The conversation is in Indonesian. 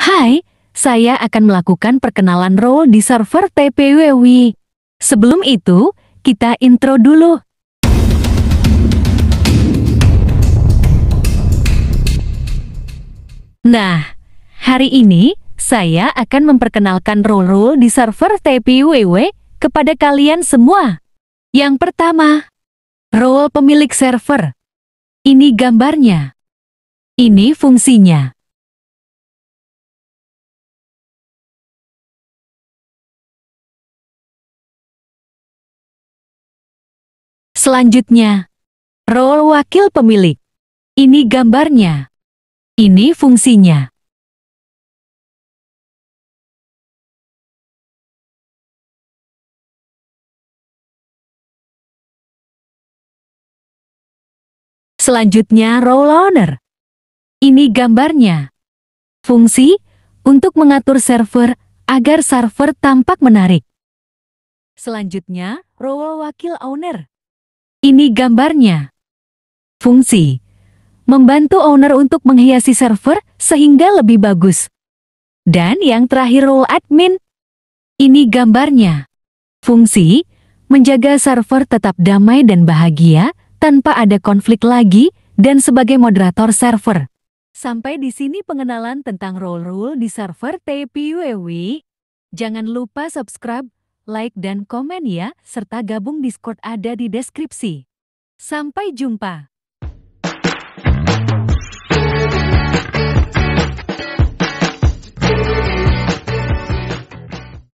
Hai, saya akan melakukan perkenalan role di server TPWW. Sebelum itu, kita intro dulu. Nah, hari ini saya akan memperkenalkan role-role di server TPWW kepada kalian semua. Yang pertama, role pemilik server. Ini gambarnya. Ini fungsinya. Selanjutnya, role wakil pemilik. Ini gambarnya. Ini fungsinya. Selanjutnya role owner. Ini gambarnya. Fungsi untuk mengatur server agar server tampak menarik. Selanjutnya, role wakil owner. Ini gambarnya. Fungsi Membantu owner untuk menghiasi server sehingga lebih bagus. Dan yang terakhir role admin. Ini gambarnya. Fungsi Menjaga server tetap damai dan bahagia tanpa ada konflik lagi dan sebagai moderator server. Sampai di sini pengenalan tentang role role di server TPUEW. Jangan lupa subscribe like dan komen ya, serta gabung Discord ada di deskripsi. Sampai jumpa!